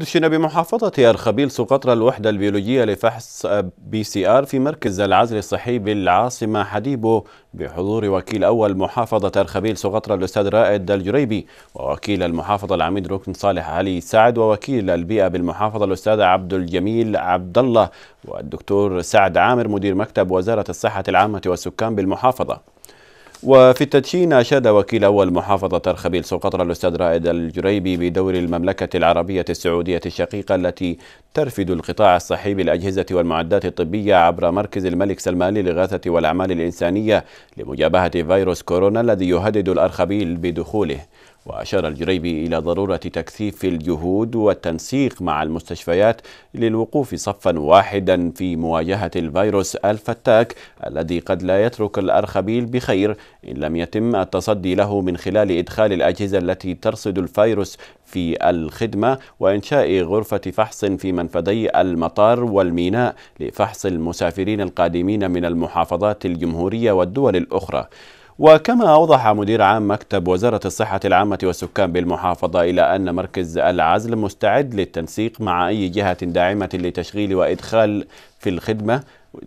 دشن بمحافظة أرخبيل سقطرى الوحدة البيولوجية لفحص بي سي آر في مركز العزل الصحي بالعاصمة حديبو بحضور وكيل أول محافظة أرخبيل سقطرى الأستاذ رائد الجريبي ووكيل المحافظة العميد ركن صالح علي سعد ووكيل البيئة بالمحافظة الأستاذ عبد الجميل عبد الله والدكتور سعد عامر مدير مكتب وزارة الصحة العامة والسكان بالمحافظة وفي التدشين أشاد وكيل أول محافظة أرخبيل سقطرى الأستاذ رائد الجريبي بدور المملكة العربية السعودية الشقيقة التي ترفد القطاع الصحي بالأجهزة والمعدات الطبية عبر مركز الملك سلمان للإغاثة والأعمال الإنسانية لمجابهة فيروس كورونا الذي يهدد الأرخبيل بدخوله وأشار الجريبي إلى ضرورة تكثيف الجهود والتنسيق مع المستشفيات للوقوف صفا واحدا في مواجهة الفيروس الفتاك الذي قد لا يترك الأرخبيل بخير إن لم يتم التصدي له من خلال إدخال الأجهزة التي ترصد الفيروس في الخدمة وإنشاء غرفة فحص في منفذي المطار والميناء لفحص المسافرين القادمين من المحافظات الجمهورية والدول الأخرى وكما أوضح مدير عام مكتب وزارة الصحة العامة والسكان بالمحافظة إلى أن مركز العزل مستعد للتنسيق مع أي جهة داعمة لتشغيل وإدخال في الخدمة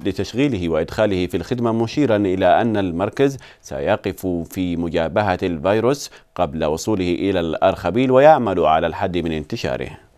لتشغيله وإدخاله في الخدمة مشيرا إلى أن المركز سيقف في مجابهة الفيروس قبل وصوله إلى الأرخبيل ويعمل على الحد من انتشاره